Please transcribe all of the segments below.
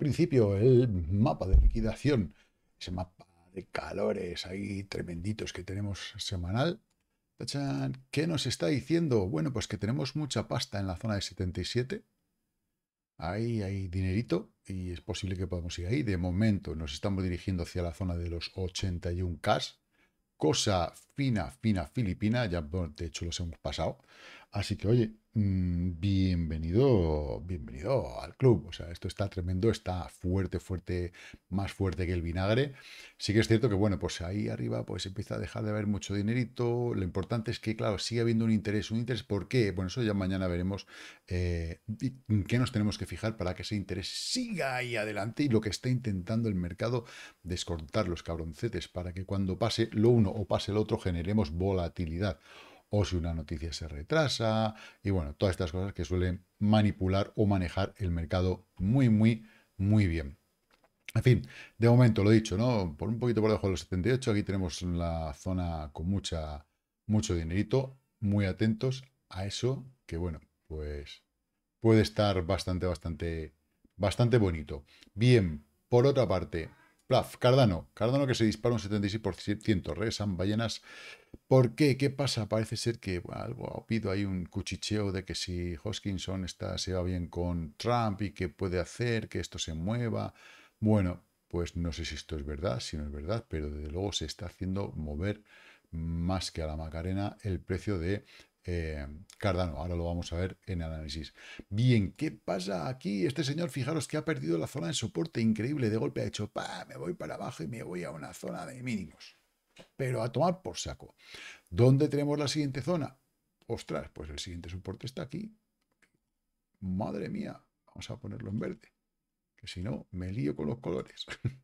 principio, el mapa de liquidación, ese mapa de calores ahí tremenditos que tenemos semanal, que ¿qué nos está diciendo? Bueno, pues que tenemos mucha pasta en la zona de 77. Ahí hay dinerito y es posible que podamos ir ahí. De momento nos estamos dirigiendo hacia la zona de los 81 k Cosa fina, fina, filipina. Ya de hecho los hemos pasado. Así que oye, Mm, bienvenido, bienvenido al club. O sea, esto está tremendo, está fuerte, fuerte, más fuerte que el vinagre. Sí que es cierto que, bueno, pues ahí arriba pues empieza a dejar de haber mucho dinerito. Lo importante es que, claro, sigue habiendo un interés. ¿Un interés por qué? Bueno, eso ya mañana veremos eh, qué nos tenemos que fijar para que ese interés siga ahí adelante y lo que está intentando el mercado descontar los cabroncetes para que cuando pase lo uno o pase el otro generemos volatilidad o si una noticia se retrasa, y bueno, todas estas cosas que suelen manipular o manejar el mercado muy, muy, muy bien. En fin, de momento lo he dicho, ¿no? Por un poquito por debajo de los 78, aquí tenemos la zona con mucha, mucho dinerito, muy atentos a eso, que bueno, pues puede estar bastante, bastante, bastante bonito. Bien, por otra parte, Plaf, Cardano. Cardano que se dispara un 76%, regresan ballenas. ¿Por qué? ¿Qué pasa? Parece ser que algo ha ahí un cuchicheo de que si Hoskinson está, se va bien con Trump y que puede hacer que esto se mueva. Bueno, pues no sé si esto es verdad, si no es verdad, pero desde luego se está haciendo mover más que a la Macarena el precio de eh, Cardano. Ahora lo vamos a ver en análisis. Bien, ¿qué pasa aquí? Este señor, fijaros que ha perdido la zona de soporte increíble. De golpe ha hecho, pa, me voy para abajo y me voy a una zona de mínimos. Pero a tomar por saco. ¿Dónde tenemos la siguiente zona? Ostras, pues el siguiente soporte está aquí. Madre mía, vamos a ponerlo en verde. Que si no, me lío con los colores.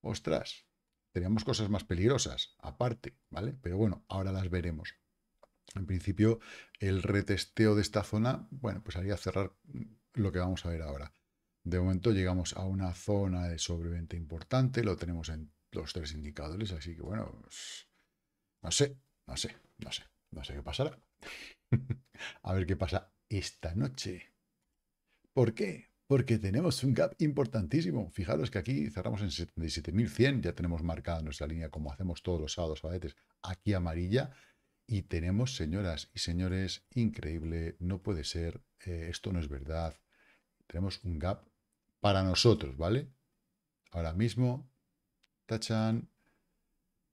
Ostras, teníamos cosas más peligrosas, aparte, ¿vale? Pero bueno, ahora las veremos. En principio, el retesteo de esta zona, bueno, pues haría cerrar lo que vamos a ver ahora. De momento llegamos a una zona de sobreventa importante, lo tenemos en los tres indicadores, así que bueno, no sé, no sé, no sé, no sé qué pasará. a ver qué pasa esta noche. ¿Por qué? Porque tenemos un gap importantísimo. Fijaros que aquí cerramos en 77.100, ya tenemos marcada nuestra línea como hacemos todos los sábados a aquí amarilla, y tenemos, señoras y señores, increíble, no puede ser, eh, esto no es verdad. Tenemos un gap para nosotros, ¿vale? Ahora mismo, tachan,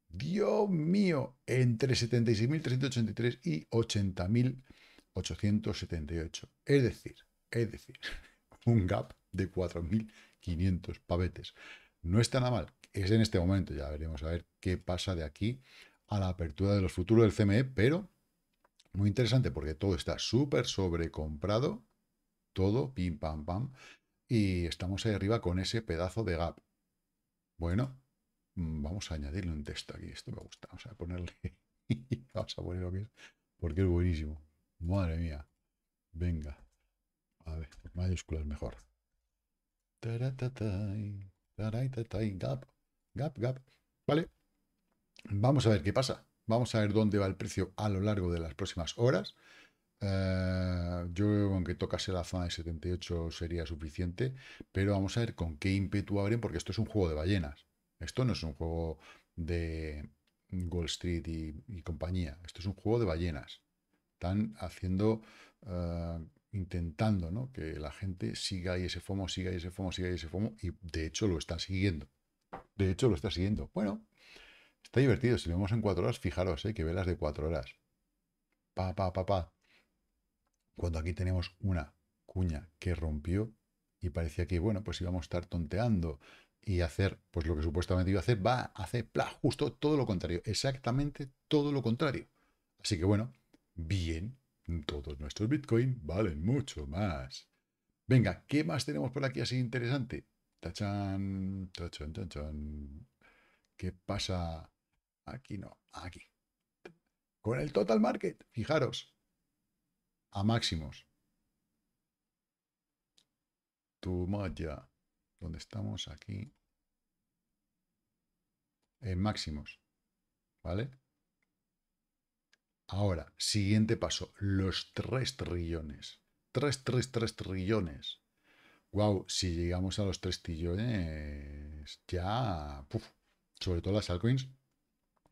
Dios mío, entre 76.383 y 80.878. Es decir, es decir, un gap de 4.500 pavetes. No está nada mal. Es en este momento, ya veremos a ver qué pasa de aquí a la apertura de los futuros del CME, pero muy interesante porque todo está súper sobrecomprado, todo, pim, pam, pam, y estamos ahí arriba con ese pedazo de gap. Bueno, mm, vamos a añadirle un texto aquí, esto me gusta, vamos a ponerle, vamos a ponerlo aquí, porque es buenísimo, madre mía, venga, a ver, mayúsculas mejor. Gap, gap, gap, ¿vale? Vamos a ver qué pasa. Vamos a ver dónde va el precio a lo largo de las próximas horas. Eh, yo creo que aunque tocase la zona de 78 sería suficiente, pero vamos a ver con qué ímpetu abren, porque esto es un juego de ballenas. Esto no es un juego de Wall Street y, compañía. Esto es un juego de ballenas. Están haciendo, eh, intentando que la gente siga y ese FOMO, siga y ese FOMO, siga ahí ese FOMO, y de hecho lo están siguiendo. De hecho lo está siguiendo. Bueno, Está divertido, si lo vemos en cuatro horas, fijaros, eh, que velas de cuatro horas. Pa, pa, pa, pa. Cuando aquí tenemos una cuña que rompió y parecía que, bueno, pues íbamos a estar tonteando y hacer, pues lo que supuestamente iba a hacer, va a hacer, pla justo todo lo contrario, exactamente todo lo contrario. Así que bueno, bien, todos nuestros Bitcoin valen mucho más. Venga, ¿qué más tenemos por aquí así interesante? Tachan, tachan, tachan. ¿Qué pasa aquí no, aquí. Con el total market, fijaros, a máximos. ya. ¿Dónde estamos aquí, en máximos, ¿vale? Ahora, siguiente paso, los 3 trillones. 3, 3, 3 trillones. Wow, si llegamos a los 3 trillones, ya, sobre todo las altcoins,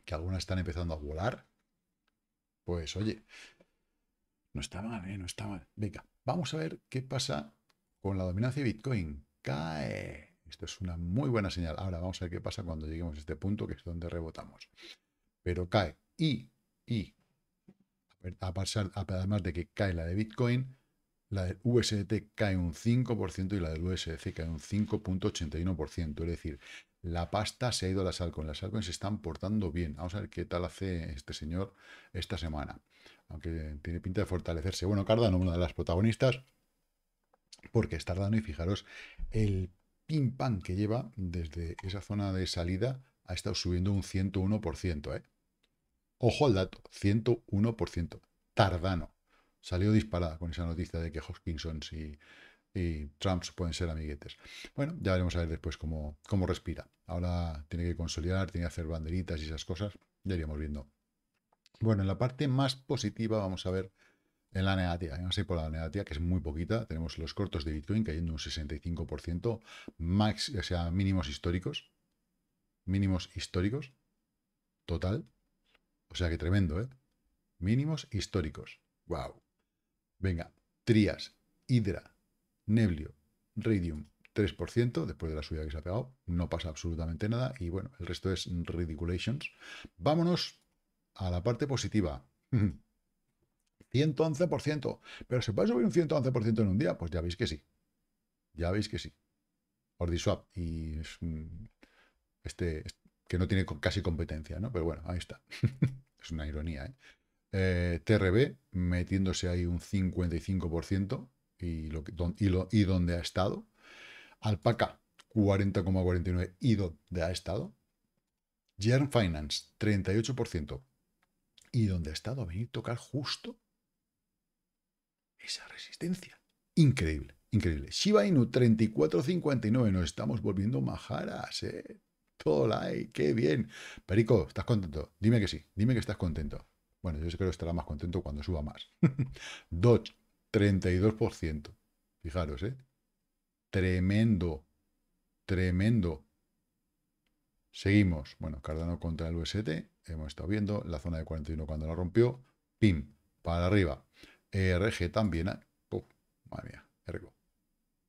que algunas están empezando a volar, pues oye, no está mal, ¿eh? No está mal. Venga, vamos a ver qué pasa con la dominancia de Bitcoin. Cae. Esto es una muy buena señal. Ahora vamos a ver qué pasa cuando lleguemos a este punto, que es donde rebotamos. Pero cae. Y, y, a pasar, además de que cae la de Bitcoin, la del USDT cae un 5% y la del USDC cae un 5.81%. Es decir, la pasta se ha ido a las con Las altcoins se están portando bien. Vamos a ver qué tal hace este señor esta semana. Aunque tiene pinta de fortalecerse. Bueno, Cardano, una de las protagonistas, porque es tardano. y fijaros el ping pam que lleva desde esa zona de salida ha estado subiendo un 101%. ¿eh? Ojo al dato, 101%. Tardano. Salió disparada con esa noticia de que Hoskinson si y Trump pueden ser amiguetes. Bueno, ya veremos a ver después cómo, cómo respira. Ahora tiene que consolidar, tiene que hacer banderitas y esas cosas. Ya iríamos viendo. Bueno, en la parte más positiva vamos a ver en la negativa. Vamos a ir por la negativa, que es muy poquita. Tenemos los cortos de Bitcoin cayendo un 65%, max, o sea, mínimos históricos. Mínimos históricos. Total. O sea que tremendo, ¿eh? Mínimos históricos. Wow. Venga, Trias, Hydra, Neblio, Radium, 3%, después de la subida que se ha pegado, no pasa absolutamente nada, y bueno, el resto es ridiculations. Vámonos a la parte positiva. 111%, pero ¿se puede subir un 111% en un día? Pues ya veis que sí, ya veis que sí. Ordiswap, y es este, que no tiene casi competencia, ¿no? Pero bueno, ahí está. es una ironía, ¿eh? Eh, TRB metiéndose ahí un 55%, y, lo, donde ha estado. Alpaca, 40,49 y donde ha estado. Jern Finance, 38%. Y dónde ha estado a venir tocar justo esa resistencia. Increíble, increíble. Shiba Inu, 34,59. Nos estamos volviendo majaras, ¿eh? like, qué bien. Perico, ¿estás contento? Dime que sí, dime que estás contento. Bueno, yo creo que estará más contento cuando suba más. Dodge, 32%. Fijaros, ¿eh? Tremendo. Tremendo. Seguimos. Bueno, Cardano contra el UST. Hemos estado viendo la zona de 41 cuando la rompió. Pim. Para arriba. ERG también. ¿eh? madre mía. Ergo.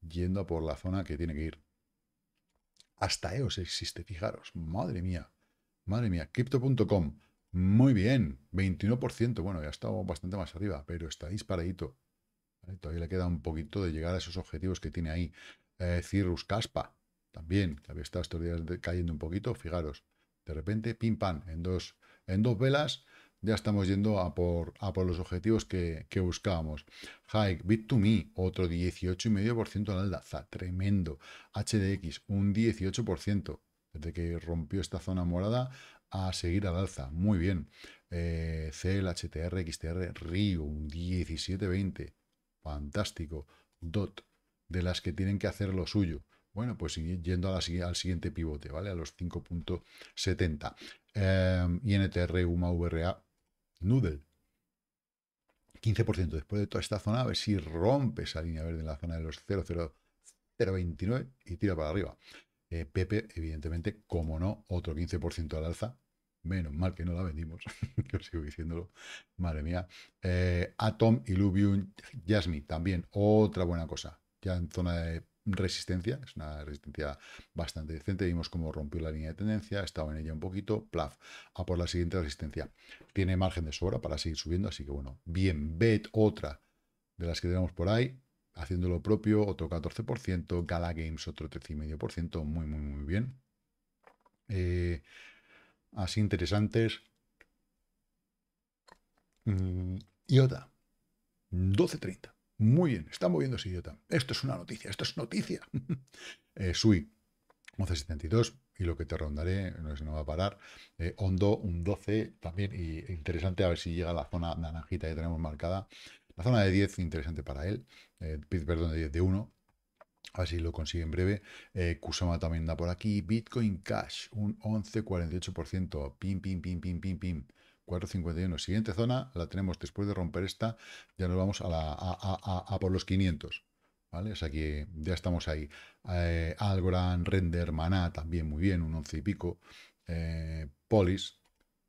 Yendo por la zona que tiene que ir. Hasta EOS existe, fijaros. Madre mía. Madre mía. Crypto.com. Muy bien. 21%. Bueno, ya estado bastante más arriba, pero está disparadito. Todavía le queda un poquito de llegar a esos objetivos que tiene ahí. Cirrus Caspa, también, que había estado estos días cayendo un poquito, fijaros. De repente, pim pam, en dos, en dos velas ya estamos yendo a por, por los objetivos que, buscábamos. Hike, Bit2Me, otro 18,5% al alza, tremendo. HDX, un 18%, desde que rompió esta zona morada a seguir al alza, muy bien. Eh, CL, HTR, XTR, Río, un 17 20% fantástico, DOT, de las que tienen que hacer lo suyo. Bueno, pues yendo al siguiente pivote, ¿vale? A los 5.70. Em, INTR, UMA, VRA, Noodle. 15% después de toda esta zona, a ver si rompe esa línea verde en la zona de los 0.0029 y tira para arriba. Eh, Pepe, evidentemente, como no, otro 15% al alza, Menos mal que no la vendimos, que os sigo diciéndolo, madre mía. Eh, Atom, Illuvium, Jasmine también, otra buena cosa. Ya en zona de resistencia, es una resistencia bastante decente, vimos cómo rompió la línea de tendencia, estaba en ella un poquito, plaf, a por la siguiente resistencia. Tiene margen de sobra para seguir subiendo, así que bueno, bien, bet otra de las que tenemos por ahí, haciendo lo propio, otro 14%, Gala Games otro 13,5%, muy, muy, muy bien. Eh, así interesantes. Mm, IOTA, 12.30. Muy bien, está moviéndose IOTA. Esto es una noticia, esto es noticia. Eh, SUI, 11.72 y lo que te rondaré, no, se no va a parar. Eh, Hondo, un 12 también, interesante a ver si llega a la zona naranjita que tenemos marcada. La zona de 10, interesante para él. Eh, perdón, de 10 de 1. Así lo consigue en breve. Eh, Kusama también da por aquí. Bitcoin Cash, un 11,48%. Pim, pim, pim, pim, pim, pim. 4,51. Siguiente zona, la tenemos después de romper esta. Ya nos vamos a, por los 500. ¿Vale? O sea que ya estamos ahí. Eh, Algorand, Render, Maná también muy bien, un 11 y pico. Eh, Polis,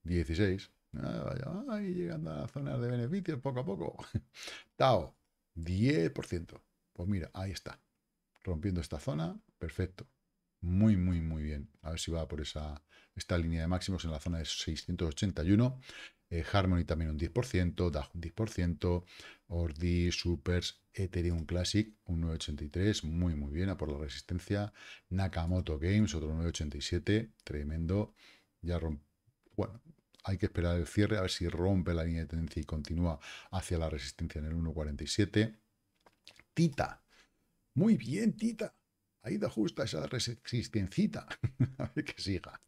16. Ah, ahí vaya, llegando a las de beneficios poco a poco. Tao, 10%. Pues mira, ahí está rompiendo esta zona, perfecto. Muy, muy, muy bien. A ver si va por esa esta línea de máximos en la zona de 681. Eh, Harmony también un 10%, DAG un 10%, Ordi, Supers, Ethereum Classic un 983, muy muy bien, a por la resistencia, Nakamoto Games otro 987, tremendo, ya rompe, bueno, hay que esperar el cierre, a ver si rompe la línea de tendencia y continúa hacia la resistencia en el 147, Tita muy bien, Tita. Ahí da justa esa resistencia. a ver que siga.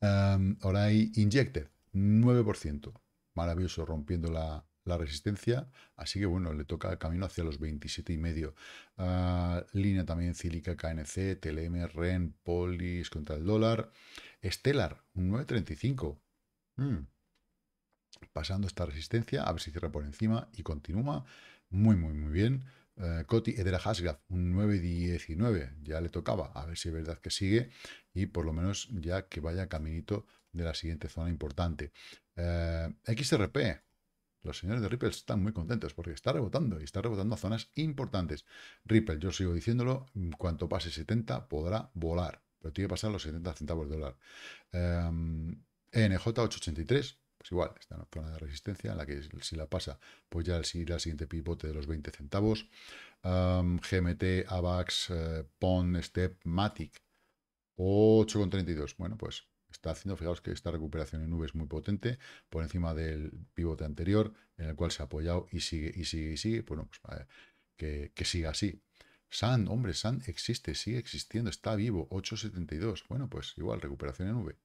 Ahora em, hay Injected, 9%. Maravilloso, rompiendo la, resistencia. Así que bueno, le toca el camino hacia los 27 y medio. Eh, línea también cílica KNC, TLM, REN, Polis contra el dólar. Stellar, un 9.35. Mm. Pasando esta resistencia, a ver si cierra por encima y continúa. Muy, muy, muy bien. Eh, Coti Edera Hasgraf, un 9,19, ya le tocaba, a ver si es verdad que sigue y por lo menos ya que vaya caminito de la siguiente zona importante. Eh, XRP, los señores de Ripple están muy contentos porque está rebotando y está rebotando a zonas importantes. Ripple, yo sigo diciéndolo, mm, cuanto pase 70 podrá volar, pero tiene que pasar los 70 centavos de dólar. Eh, em, NJ883, pues igual, está en una zona de resistencia en la que si la pasa, pues ya irá al siguiente pivote de los 20 centavos. GMT, AVAX, eh, PON, STEP, MATIC, 8,32. Bueno, pues está haciendo, fijaos que esta recuperación en nube es muy potente, por encima del pivote anterior, en el cual se ha apoyado y sigue, y sigue, y sigue. Bueno, pues eh, que, que siga así. San, hombre, SAND existe, sigue existiendo, está vivo, 8,72. Bueno, pues igual, recuperación en nube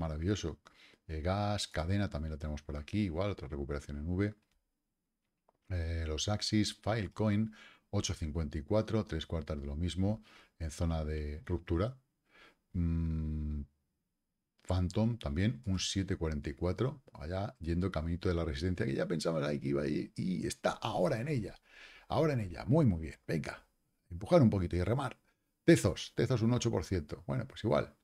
maravilloso. Eh, gas, cadena, también la tenemos por aquí, igual, otra recuperación en V. Eh, los Axis, Filecoin, 8.54, tres cuartas de lo mismo, en zona de ruptura. Mm, Phantom también, un 7.44, allá yendo caminito de la resistencia, que ya pensaba que iba a ir, y está ahora en ella, ahora en ella, muy muy bien, venga, empujar un poquito y remar. Tezos, Tezos un 8%, bueno, pues igual,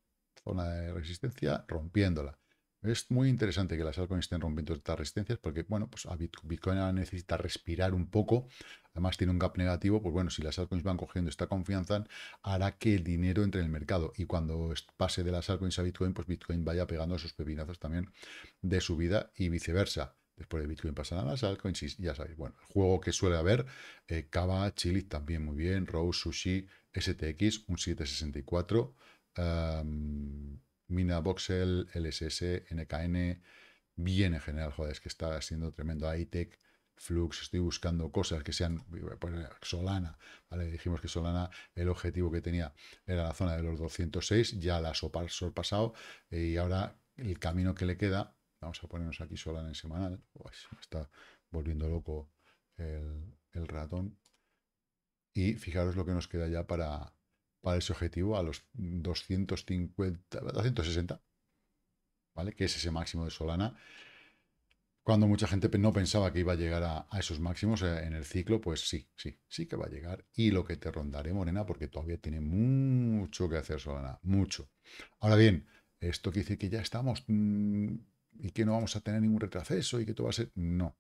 zona de resistencia rompiéndola. Es muy interesante que las altcoins estén rompiendo estas resistencias porque, bueno, pues a ah, Bitcoin necesita respirar un poco. Además tiene un gap negativo, pues bueno, si las altcoins van cogiendo esta confianza, hará que el dinero entre en el mercado. Y cuando pase de las altcoins a Bitcoin, pues Bitcoin vaya pegando esos pepinazos también de subida y viceversa. Después de Bitcoin pasan a las altcoins ya sabéis, bueno, el juego que suele haber, Cava, eh, Kava, también muy bien, Rose, Sushi, STX, un 764, Mina Voxel, LSS, NKN, bien en general, joder, es que está haciendo tremendo. ITEC, Flux, estoy buscando cosas que sean pues, Solana, ¿vale? Dijimos que Solana, el objetivo que tenía era la zona de los 206, ya la ha sorpasado eh, y ahora el camino que le queda, vamos a ponernos aquí Solana en semanal, pues, me está volviendo loco el ratón, y fijaros lo que nos queda ya para, para ese objetivo a los 250, 260, ¿vale? Que es ese máximo de Solana. Cuando mucha gente no pensaba que iba a llegar a, esos máximos eh, en el ciclo, pues sí, sí, sí que va a llegar. Y lo que te rondaré, Morena, porque todavía tiene mucho que hacer Solana, mucho. Ahora bien, esto quiere decir que ya estamos mm, y que no vamos a tener ningún retroceso y que todo va a ser... No.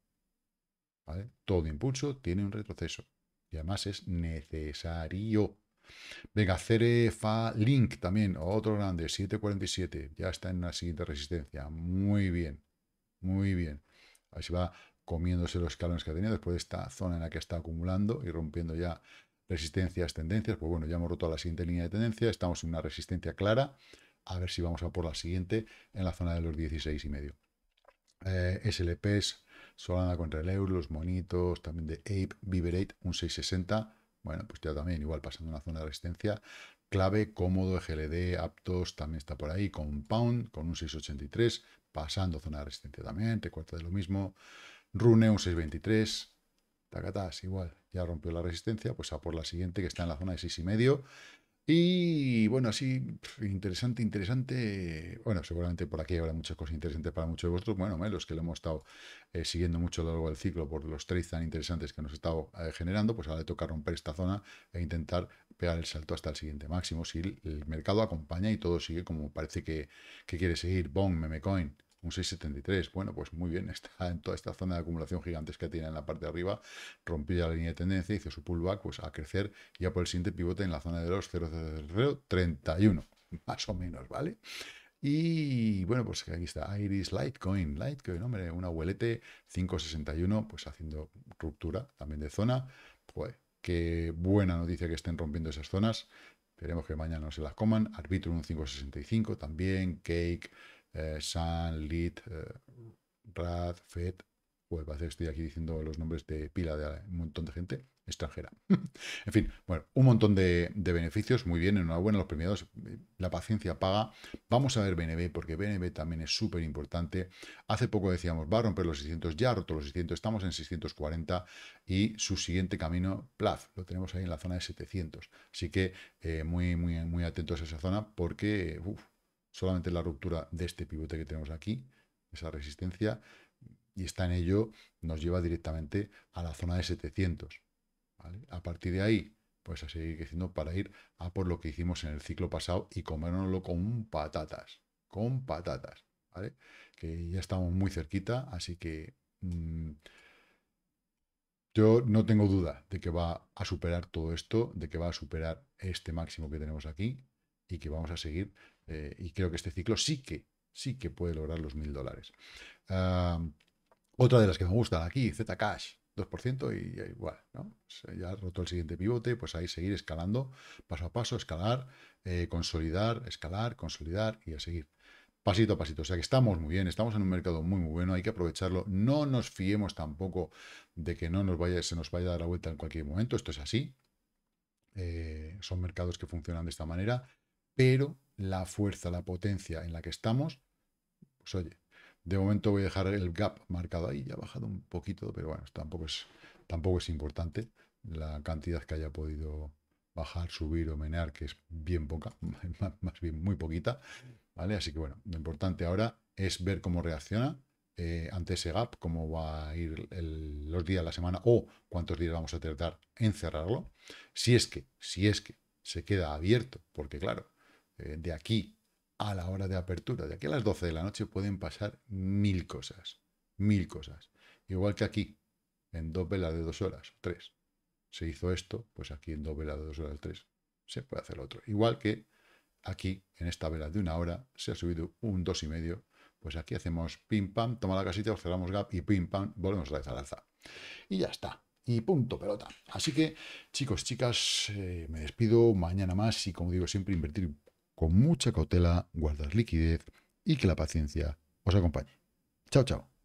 ¿Vale? Todo impulso tiene un retroceso. Y además es necesario. Venga, Cerefa Link también, otro grande, 747. Ya está en la siguiente resistencia. Muy bien, muy bien. Así va comiéndose los escalones que ha tenido después de esta zona en la que está acumulando y rompiendo ya resistencias, tendencias. Pues bueno, ya hemos roto la siguiente línea de tendencia. Estamos en una resistencia clara. A ver si vamos a por la siguiente en la zona de los 16 y medio. Eh, SLPs, Solana contra el euro, los monitos, también de Ape, Viverate, un 660 bueno, pues ya también, igual pasando una zona de resistencia, clave, cómodo, GLD, Aptos también está por ahí, Compound con un 683, pasando zona de resistencia también, te cuarta de lo mismo, Rune un 623, tacatás, igual, ya rompió la resistencia, pues a por la siguiente que está en la zona de 6,5, y bueno, así, interesante, interesante. Bueno, seguramente por aquí habrá muchas cosas interesantes para muchos de vosotros. Bueno, los que lo hemos estado eh, siguiendo mucho a lo largo del ciclo por los trades tan interesantes que nos ha estado eh, generando, pues ahora le toca romper esta zona e intentar pegar el salto hasta el siguiente máximo. Si el, mercado acompaña y todo sigue como parece que, que quiere seguir. meme Memecoin, un 6,73. Bueno, pues muy bien. Está en toda esta zona de acumulación gigantesca que tiene en la parte de arriba. rompió la línea de tendencia, hizo su pullback pues, a crecer ya por el siguiente pivote en la zona de los 0,31. Más o menos, ¿vale? Y bueno, pues aquí está Iris Litecoin. Litecoin, hombre, una huelete. 5,61, pues haciendo ruptura también de zona. Pues qué buena noticia que estén rompiendo esas zonas. Esperemos que mañana no se las coman. Arbitrum 5,65 también. Cake eh, San, Sun, eh, Rad, Fed, pues parece que estoy aquí diciendo los nombres de pila de eh, un montón de gente extranjera. en fin, bueno, un montón de, beneficios, muy bien, enhorabuena a los premiados, la paciencia paga. Vamos a ver BNB, porque BNB también es súper importante. Hace poco decíamos, va a romper los 600, ya ha roto los 600, estamos en 640 y su siguiente camino, PLAZ, lo tenemos ahí en la zona de 700. Así que muy, muy, muy atentos a esa zona porque solamente la ruptura de este pivote que tenemos aquí, esa resistencia, y está en ello, nos lleva directamente a la zona de 700. A partir de ahí, pues a seguir creciendo para ir a por lo que hicimos en el ciclo pasado y comérnoslo con patatas, con patatas, Que ya estamos muy cerquita, así que mm, yo no tengo duda de que va a superar todo esto, de que va a superar este máximo que tenemos aquí y que vamos a seguir eh, y creo que este ciclo sí que, sí que puede lograr los mil dólares. otra de las que me gusta aquí, Zcash, 2% y, igual, pues, eh, ya roto el siguiente pivote, pues ahí seguir escalando paso a paso, escalar, eh, consolidar, escalar, consolidar y a seguir. Pasito a pasito, o sea que estamos muy bien, estamos en un mercado muy muy bueno, hay que aprovecharlo, no nos fiemos tampoco de que no nos vaya, se nos vaya a dar la vuelta en cualquier momento, esto es así, son mercados que funcionan de esta manera, pero la fuerza, la potencia en la que estamos, pues oye, de momento voy a dejar el gap marcado ahí, ya ha bajado un poquito, pero bueno, tampoco es, tampoco es importante la cantidad que haya podido bajar, subir o menear, que es bien poca, más bien muy poquita, ¿vale? Así que bueno, lo importante ahora es ver cómo reacciona eh, ante ese gap, cómo va a ir los días, de la semana o cuántos días vamos a tratar en cerrarlo. Si es que, si es que se queda abierto, porque claro, eh, de aquí a la hora de apertura, de aquí a las 12 de la noche pueden pasar mil cosas, mil cosas. Igual que aquí, en dos velas de dos horas, tres. Se hizo esto, pues aquí en dos velas de dos horas, tres. Se puede hacer otro. Igual que aquí, en esta vela de una hora, se ha subido un dos y medio. Pues aquí hacemos pim pam, toma la casita, cerramos gap y pim pam, volvemos a vez alza. Y ya está y punto pelota. Así que, chicos, chicas, eh, me despido mañana más y como digo siempre, invertir con mucha cautela, guardar liquidez y que la paciencia os acompañe. Chao, chao.